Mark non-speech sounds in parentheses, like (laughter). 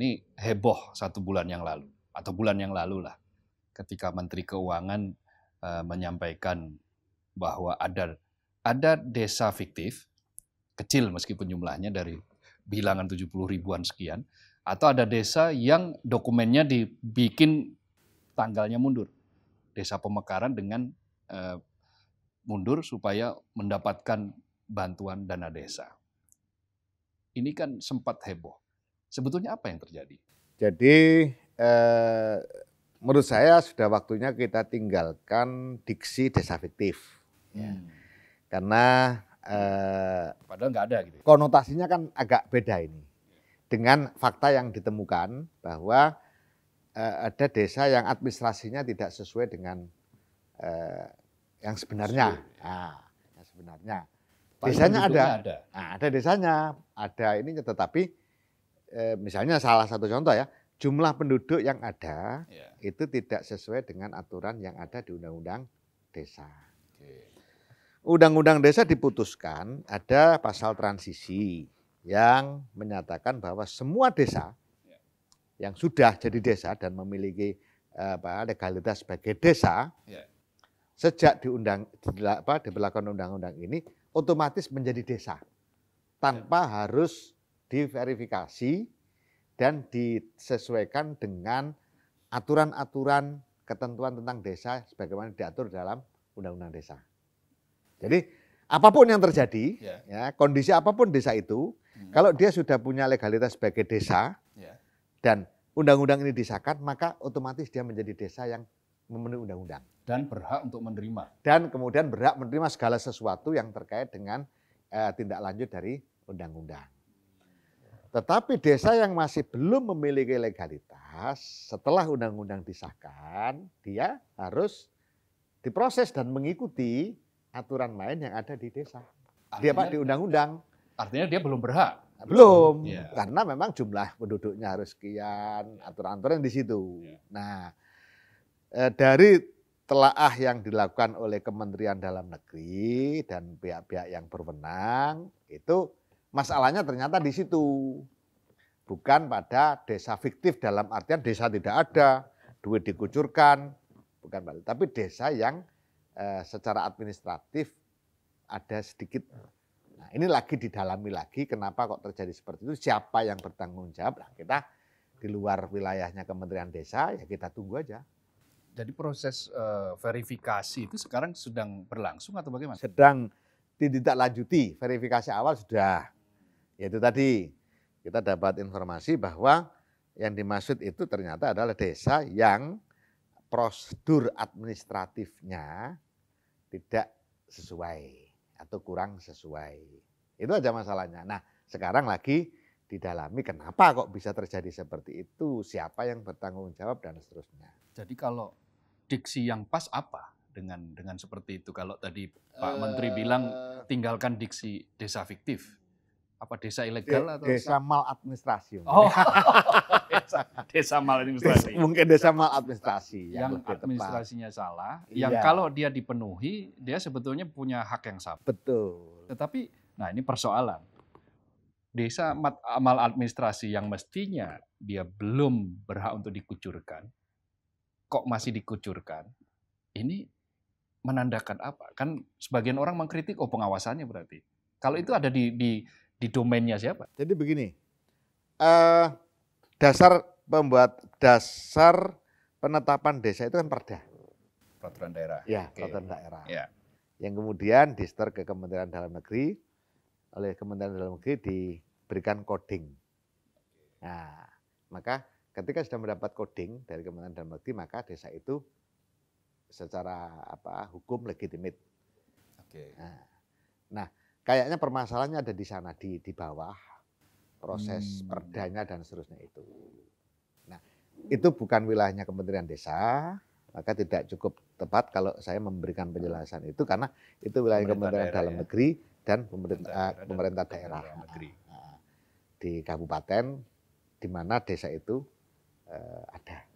Ini heboh satu bulan yang lalu atau bulan yang lalu lah ketika Menteri Keuangan uh, menyampaikan bahwa ada ada desa fiktif kecil meskipun jumlahnya dari bilangan 70 ribuan sekian atau ada desa yang dokumennya dibikin tanggalnya mundur. Desa pemekaran dengan uh, mundur supaya mendapatkan bantuan dana desa. Ini kan sempat heboh. Sebetulnya apa yang terjadi? Jadi eh, menurut saya sudah waktunya kita tinggalkan diksi desa fiktif. Ya. Hmm. Karena eh, padahal nggak ada gitu. Ya? Konotasinya kan agak beda ini dengan fakta yang ditemukan bahwa eh, ada desa yang administrasinya tidak sesuai dengan eh, yang sebenarnya. Sesuai. Nah, sebenarnya. Desanya ada. ada. Nah, ada desanya, ada ininya tetapi Eh, misalnya salah satu contoh ya, jumlah penduduk yang ada yeah. itu tidak sesuai dengan aturan yang ada di undang-undang desa. Undang-undang desa diputuskan ada pasal transisi yang menyatakan bahwa semua desa iya. yang sudah jadi desa dan memiliki eh, apa legalitas sebagai desa yeah. sejak diundang di, apa diberlakukan undang-undang ini otomatis menjadi desa tanpa yeah. harus diverifikasi dan disesuaikan dengan aturan-aturan ketentuan tentang desa sebagaimana diatur dalam undang-undang desa. Jadi apapun yang terjadi, ya, ya kondisi apapun desa itu, hmm. kalau dia sudah punya legalitas sebagai desa ya. dan undang-undang ini disahkan, maka otomatis dia menjadi desa yang memenuhi undang-undang dan berhak untuk menerima dan kemudian berhak menerima segala sesuatu yang terkait dengan uh, tindak lanjut dari undang-undang. Tetapi desa yang masih belum memiliki legalitas, setelah undang-undang disahkan, dia harus diproses dan mengikuti aturan main yang ada di desa. Artinya, dia pak di undang-undang. Artinya dia belum berhak. Belum, ya. karena memang jumlah penduduknya harus sekian, aturan-aturan di situ. Ya. Nah, eh, dari telaah yang dilakukan oleh Kementerian Dalam Negeri dan pihak-pihak yang berwenang itu Masalahnya ternyata di situ. Bukan pada desa fiktif dalam artian desa tidak ada, duit dikucurkan, bukan balik. Tapi desa yang eh, secara administratif ada sedikit. Nah, ini lagi didalami lagi kenapa kok terjadi seperti itu, siapa yang bertanggung jawab. Nah, kita di luar wilayahnya Kementerian Desa ya kita tunggu aja. Jadi proses uh, verifikasi itu sekarang sedang berlangsung atau bagaimana? Sedang tidak lanjuti Verifikasi awal sudah. Yaitu tadi kita dapat informasi bahwa yang dimaksud itu ternyata adalah desa yang prosedur administratifnya tidak sesuai atau kurang sesuai. Itu aja masalahnya. Nah, sekarang lagi didalami kenapa kok bisa terjadi seperti itu, siapa yang bertanggung jawab dan seterusnya. Jadi kalau diksi yang pas apa dengan dengan seperti itu kalau tadi Pak Menteri eh, bilang tinggalkan diksi desa fiktif apa desa ilegal atau desa maladministrasi? Oh, (laughs) desa, desa maladministrasi. Desa, (laughs) mungkin desa maladministrasi yang, yang administrasinya tepat. salah. Yang iya. kalau dia dipenuhi, dia sebetulnya punya hak yang sama. Betul. Tetapi, nah ini persoalan. Desa maladministrasi yang mestinya dia belum berhak untuk dikucurkan, kok masih dikucurkan? Ini menandakan apa? Kan sebagian orang mengkritik, oh pengawasannya berarti. Kalau itu ada di, di di domainnya siapa. Jadi begini, uh, dasar pembuat dasar penetapan desa itu kan perda. Peraturan daerah. Ya, okay. peraturan daerah. Yeah. Yang kemudian disetor ke Kementerian Dalam Negeri, oleh Kementerian Dalam Negeri diberikan coding. Nah, maka ketika sudah mendapat coding dari Kementerian Dalam Negeri, maka desa itu secara apa hukum legitimit. Oke. Okay. Nah, nah, Kayaknya permasalahannya ada di sana di di bawah proses hmm. perdanya dan seterusnya itu. Nah, itu bukan wilayahnya Kementerian Desa, maka tidak cukup tepat kalau saya memberikan penjelasan itu karena itu wilayah Kementerian Dalam ya. Negeri dan pemerintah pemerintah, pemerintah daerah, daerah negeri. Ah, di kabupaten di mana desa itu uh, ada.